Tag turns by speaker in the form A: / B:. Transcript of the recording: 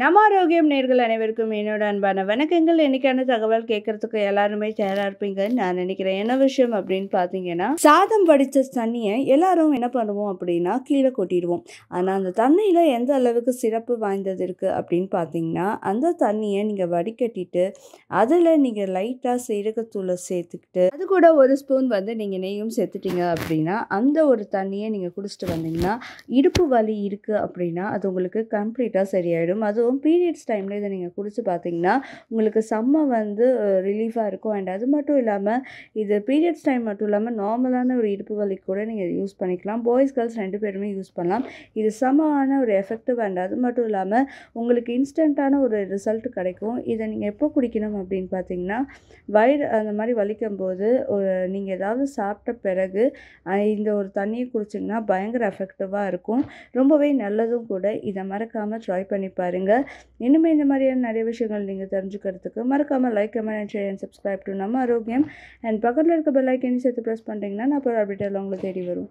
A: நம்ம ஆரோக்கியம் நேர்கள் அனைவருக்கும் என்னோட அன்பான வணக்கங்கள் என்னைக்கான தகவல் கேட்கறதுக்கு எல்லாருமே தயாரா இருப்பீங்கன்னு நான் நினைக்கிறேன் என்ன விஷயம் அப்படின்னு பார்த்தீங்கன்னா சாதம் வடித்த தண்ணியை எல்லாரும் என்ன பண்ணுவோம் அப்படின்னா கீழே கொட்டிடுவோம் ஆனால் அந்த தண்ணியில் எந்த அளவுக்கு சிறப்பு வாய்ந்தது இருக்குது அப்படின்னு பார்த்தீங்கன்னா அந்த தண்ணியை நீங்கள் வடிகட்டிட்டு அதில் நீங்கள் லைட்டாக சீரகத்தூளை சேர்த்துக்கிட்டு அது கூட ஒரு ஸ்பூன் வந்து நீங்கள் நெய்யும் சேர்த்துட்டீங்க அப்படின்னா அந்த ஒரு தண்ணியை நீங்கள் குடிச்சிட்டு வந்தீங்கன்னா இடுப்பு வலி இருக்குது அப்படின்னா அது உங்களுக்கு கம்ப்ளீட்டாக சரியாயிடும் அது அதுவும் பீரியட்ஸ் டைமில் இதை நீங்கள் குடித்து பார்த்தீங்கன்னா உங்களுக்கு செம்ம வந்து ரிலீஃபாக இருக்கும் அண்ட் அது மட்டும் இல்லாமல் இது பீரியட்ஸ் டைம் மட்டும் இல்லாமல் நார்மலான ஒரு இடுப்பு வலி கூட நீங்கள் யூஸ் பண்ணிக்கலாம் பாய்ஸ் கேர்ள்ஸ் ரெண்டு பேருமே யூஸ் பண்ணலாம் இது சமமான ஒரு எஃபெக்டிவ் அண்ட் அது மட்டும் இல்லாமல் உங்களுக்கு இன்ஸ்டண்ட்டான ஒரு ரிசல்ட் கிடைக்கும் இதை நீங்கள் எப்போ குடிக்கணும் அப்படின்னு பார்த்தீங்கன்னா வயிறு அந்த மாதிரி வலிக்கும் போது ஒரு நீங்கள் ஏதாவது சாப்பிட்ட பிறகு இந்த ஒரு தண்ணியை குடிச்சிங்கன்னா பயங்கர எஃபெக்டிவாக இருக்கும் ரொம்பவே நல்லதும் கூட இதை மறக்காமல் ட்ரை பண்ணி பாருங்கள் இனிமேல் இந்த மாதிரியான நிறைய விஷயங்கள் நீங்கள் தெரிஞ்சுக்கிறதுக்கு மறக்காமல் like comment and share and subscribe to நம்ம ஆரோக்கியம் அண்ட் பக்கத்தில் இருக்க பெல் ஐக்கனையும் சேர்த்து ப்ரெஸ் பண்ணிட்டீங்கன்னா நான் அப்புறம் அப்டேட் எல்லாம் தேடி வரும்